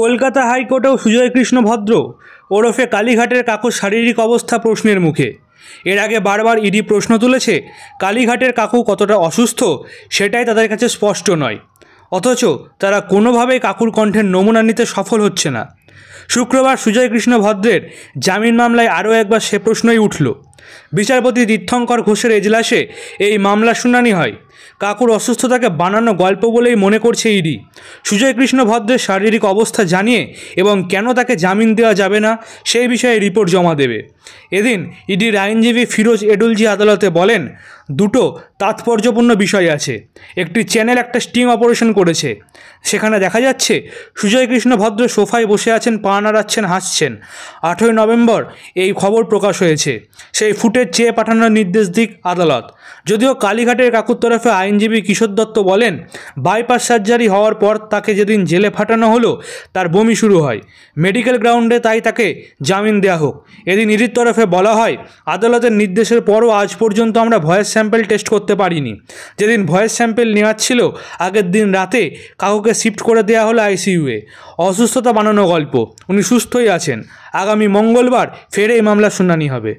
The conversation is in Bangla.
কলকাতা হাইকোর্টেও সুজয় কৃষ্ণ ভদ্র ওরফে কালীঘাটের কাকুর শারীরিক অবস্থা প্রশ্নের মুখে এর আগে বারবার ইডি প্রশ্ন তুলেছে কালীঘাটের কাকু কতটা অসুস্থ সেটাই তাদের কাছে স্পষ্ট নয় অথচ তারা কোনোভাবেই কাকুর কণ্ঠের নমুনা নিতে সফল হচ্ছে না শুক্রবার সুজয় কৃষ্ণ ভদ্রের জামিন মামলায় আরও একবার সে প্রশ্নই উঠল বিচারপতি তীর্থঙ্কর ঘোষের এজলাসে এই মামলা শুনানি হয় কাকুর অসুস্থতাকে বানানো গল্প বলেই মনে করছে ইডি সুজয় কৃষ্ণ ভদ্রের শারীরিক অবস্থা জানিয়ে এবং কেন তাকে জামিন দেওয়া যাবে না সেই বিষয়ে রিপোর্ট জমা দেবে এদিন ইডির আইনজীবী ফিরোজ এডুলজি আদালতে বলেন দুটো তাৎপর্যপূর্ণ বিষয় আছে একটি চ্যানেল একটা স্টিং অপারেশন করেছে সেখানে দেখা যাচ্ছে সুজয় কৃষ্ণ ভদ্র সোফায় বসে আছেন পা নাড়াচ্ছেন হাসছেন আঠই নভেম্বর এই খবর প্রকাশ হয়েছে সেই ফুটেজ চেয়ে পাঠানোর নির্দেশ দিক আদালত যদিও কালীঘাটের কাকুর তরফে আইনজীবী কিশোর দত্ত বলেন বাইপাস সার্জারি হওয়ার পর তাকে যেদিন জেলে ফাটানো হলো তার বমি শুরু হয় মেডিকেল গ্রাউন্ডে তাই তাকে জামিন দেয়া হোক এদিন ইডির তরফে বলা হয় আদালতের নির্দেশের পরও আজ পর্যন্ত আমরা ভয়েস স্যাম্পেল টেস্ট করতে পারিনি যেদিন ভয়েস স্যাম্পেল নেওয়ার ছিল আগের দিন রাতে কাকুকে শিফট করে দেওয়া হলো আইসিইউয়ে অসুস্থতা বানানো গল্প উনি সুস্থই আছেন আগামী মঙ্গলবার ফের এই মামলার শুনানি হবে